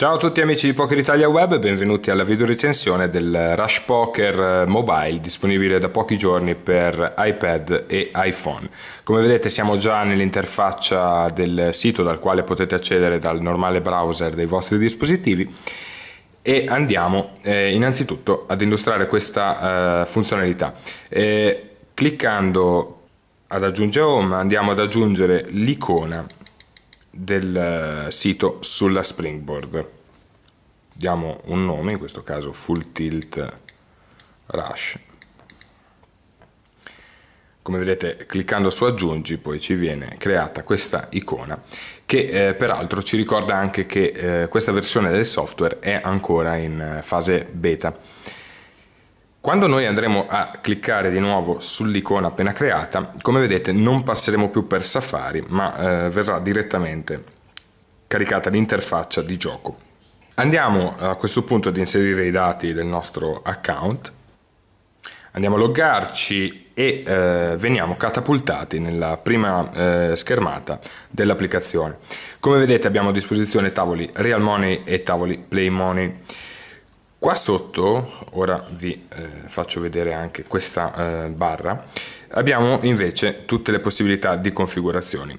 Ciao a tutti amici di Poker Italia Web e benvenuti alla video recensione del Rush Poker eh, Mobile disponibile da pochi giorni per iPad e iPhone. Come vedete siamo già nell'interfaccia del sito dal quale potete accedere dal normale browser dei vostri dispositivi e andiamo eh, innanzitutto ad illustrare questa eh, funzionalità. Eh, cliccando ad aggiungere home andiamo ad aggiungere l'icona del eh, sito sulla Springboard. Diamo un nome, in questo caso Full Tilt Rush. Come vedete cliccando su aggiungi poi ci viene creata questa icona che eh, peraltro ci ricorda anche che eh, questa versione del software è ancora in eh, fase beta quando noi andremo a cliccare di nuovo sull'icona appena creata, come vedete non passeremo più per Safari, ma eh, verrà direttamente caricata l'interfaccia di gioco. Andiamo a questo punto ad inserire i dati del nostro account, andiamo a loggarci e eh, veniamo catapultati nella prima eh, schermata dell'applicazione. Come vedete abbiamo a disposizione tavoli Real Money e tavoli Play Money. Qua sotto, ora vi eh, faccio vedere anche questa eh, barra, abbiamo invece tutte le possibilità di configurazioni.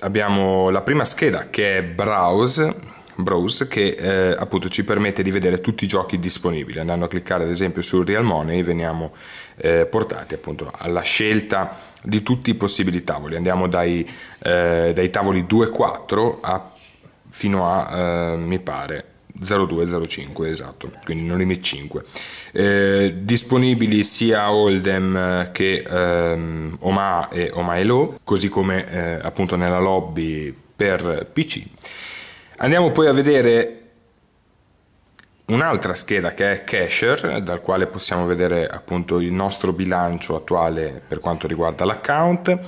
Abbiamo la prima scheda che è Browse, browse che eh, appunto ci permette di vedere tutti i giochi disponibili. Andando a cliccare ad esempio sul Real Money veniamo eh, portati appunto alla scelta di tutti i possibili tavoli. Andiamo dai, eh, dai tavoli 2-4 fino a, eh, mi pare, 0205 esatto quindi non Mi 5 eh, disponibili sia Oldem eh, che ehm, Oma e Oma Elo così come eh, appunto nella lobby per PC andiamo poi a vedere un'altra scheda che è Casher, dal quale possiamo vedere appunto il nostro bilancio attuale per quanto riguarda l'account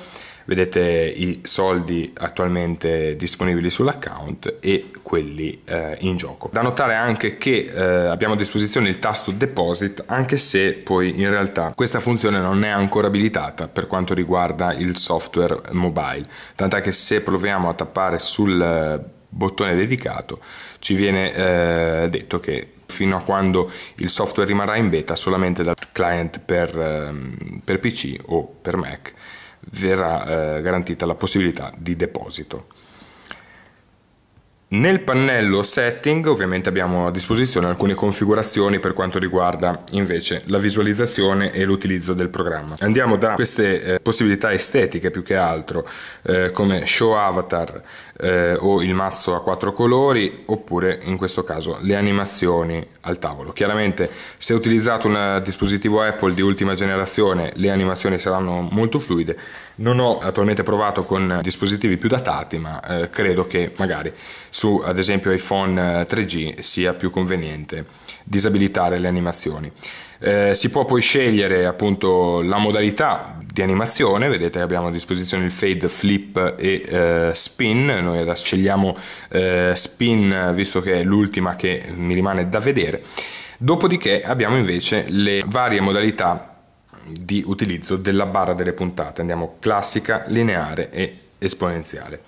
vedete i soldi attualmente disponibili sull'account e quelli eh, in gioco. Da notare anche che eh, abbiamo a disposizione il tasto deposit anche se poi in realtà questa funzione non è ancora abilitata per quanto riguarda il software mobile, tant'è che se proviamo a tappare sul eh, bottone dedicato ci viene eh, detto che fino a quando il software rimarrà in beta solamente dal client per, ehm, per PC o per Mac verrà eh, garantita la possibilità di deposito. Nel pannello setting ovviamente abbiamo a disposizione alcune configurazioni per quanto riguarda invece la visualizzazione e l'utilizzo del programma. Andiamo da queste eh, possibilità estetiche più che altro eh, come show avatar eh, o il mazzo a quattro colori oppure in questo caso le animazioni al tavolo. Chiaramente se utilizzato un eh, dispositivo Apple di ultima generazione le animazioni saranno molto fluide. Non ho attualmente provato con dispositivi più datati ma eh, credo che magari su ad esempio iPhone 3G eh, sia più conveniente disabilitare le animazioni. Eh, si può poi scegliere appunto la modalità di animazione, vedete abbiamo a disposizione il fade, flip e eh, spin, noi adesso scegliamo eh, spin visto che è l'ultima che mi rimane da vedere, dopodiché abbiamo invece le varie modalità di utilizzo della barra delle puntate, andiamo classica, lineare e esponenziale.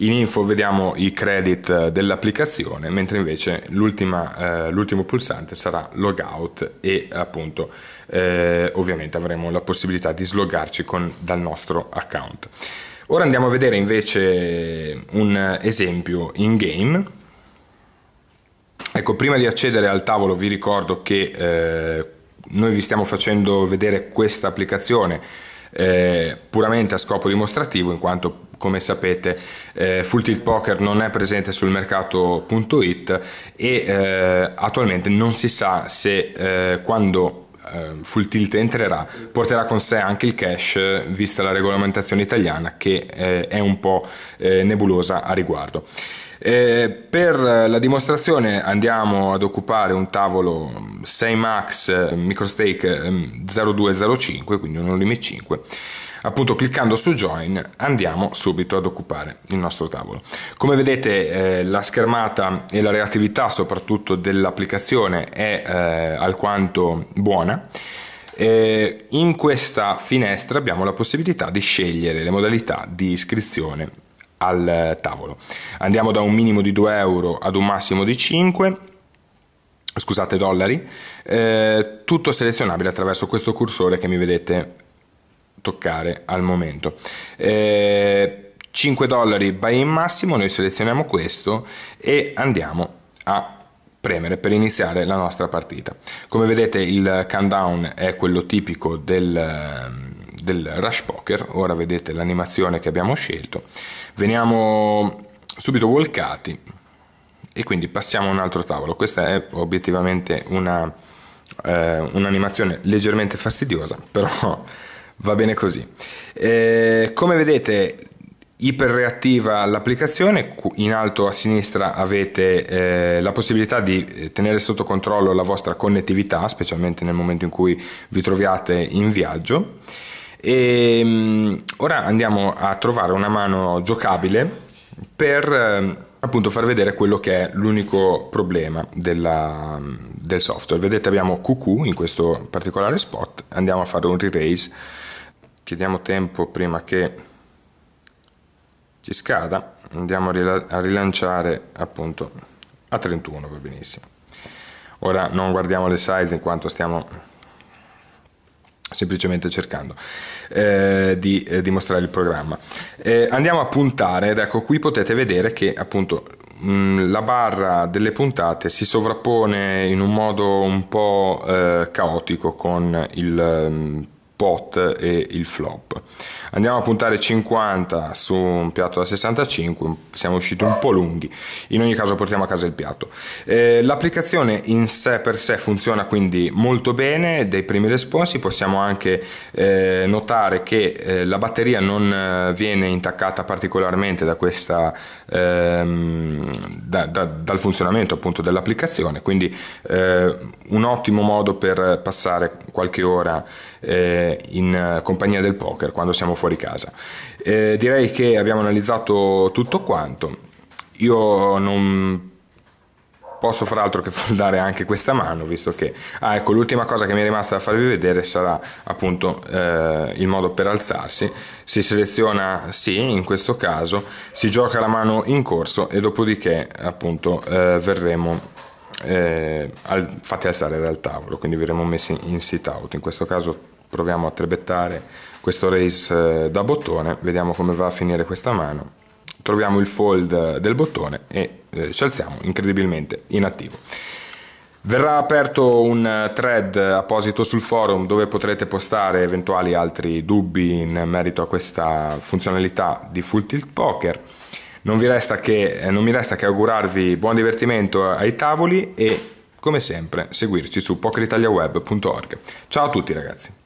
In info vediamo i credit eh, dell'applicazione, mentre invece eh, l'ultimo pulsante sarà logout e appunto eh, ovviamente avremo la possibilità di slogarci con, dal nostro account. Ora andiamo a vedere invece un esempio in game. Ecco, prima di accedere al tavolo vi ricordo che eh, noi vi stiamo facendo vedere questa applicazione eh, puramente a scopo dimostrativo in quanto come sapete eh, Full Tilt Poker non è presente sul mercato.it e eh, attualmente non si sa se eh, quando eh, Full Tilt entrerà porterà con sé anche il cash vista la regolamentazione italiana che eh, è un po' eh, nebulosa a riguardo. Eh, per la dimostrazione andiamo ad occupare un tavolo 6 mm, Max eh, MicroStake 0205, mm, quindi un Olime 5. Appunto cliccando su Join andiamo subito ad occupare il nostro tavolo. Come vedete eh, la schermata e la reattività soprattutto dell'applicazione è eh, alquanto buona. E eh, in questa finestra abbiamo la possibilità di scegliere le modalità di iscrizione al eh, tavolo. Andiamo da un minimo di 2 euro ad un massimo di 5 scusate dollari, eh, tutto selezionabile attraverso questo cursore che mi vedete toccare al momento. Eh, 5 dollari buy in massimo, noi selezioniamo questo e andiamo a premere per iniziare la nostra partita. Come vedete il countdown è quello tipico del, ehm, del Rush Poker, ora vedete l'animazione che abbiamo scelto, veniamo subito volcati e quindi passiamo a un altro tavolo, questa è obiettivamente una, eh, un'animazione leggermente fastidiosa, però va bene così. Eh, come vedete iperreattiva l'applicazione, in alto a sinistra avete eh, la possibilità di eh, tenere sotto controllo la vostra connettività, specialmente nel momento in cui vi troviate in viaggio. E, ehm, ora andiamo a trovare una mano giocabile per ehm, appunto far vedere quello che è l'unico problema della, del software. Vedete abbiamo QQ in questo particolare spot, andiamo a fare un re-raise, chiediamo tempo prima che ci scada, andiamo a rilanciare appunto a 31 va benissimo. Ora non guardiamo le size in quanto stiamo semplicemente cercando eh, di eh, dimostrare il programma. Eh, andiamo a puntare ed ecco qui potete vedere che appunto mh, mm, la barra delle puntate si sovrappone in un modo un po' eh, caotico con il... Mh, mm, pot e il flop. Andiamo a puntare 50 su un piatto da 65, siamo usciti un po' lunghi, in ogni caso portiamo a casa il piatto. Eh, l'applicazione in sé per sé funziona quindi molto bene, dei primi responsi possiamo anche eh, notare che eh, la batteria non eh, viene intaccata particolarmente da questa, ehm, da, da, dal funzionamento appunto dell'applicazione, quindi eh, un ottimo modo per passare qualche ora eh, in eh, compagnia del poker quando siamo fuori casa. Eh, direi che abbiamo analizzato tutto quanto. Io non posso far altro che foldare anche questa mano visto che ah ecco l'ultima cosa che mi è rimasta da farvi vedere sarà appunto eh, il modo per alzarsi si seleziona sì in questo caso si gioca la mano in corso e dopodiché appunto eh, verremo eh, al, fatti alzare dal tavolo quindi verremo messi in sit out in questo caso proviamo a trebettare questo race eh, da bottone, vediamo come va a finire questa mano, troviamo il fold del bottone e eh, ci alziamo incredibilmente inattivo. Verrà aperto un thread apposito sul forum dove potrete postare eventuali altri dubbi in merito a questa funzionalità di Full Tilt Poker. Non, resta che, eh, non mi resta che augurarvi buon divertimento ai tavoli e, come sempre, seguirci su pokeritaliaweb.org. Ciao a tutti ragazzi!